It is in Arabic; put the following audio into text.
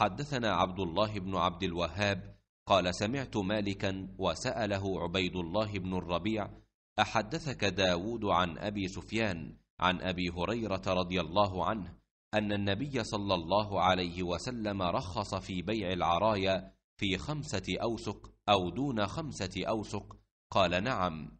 حدثنا عبد الله بن عبد الوهاب قال سمعت مالكا وسأله عبيد الله بن الربيع أحدثك داود عن أبي سفيان عن أبي هريرة رضي الله عنه أن النبي صلى الله عليه وسلم رخص في بيع العرايا في خمسة أوسق أو دون خمسة أوسق قال نعم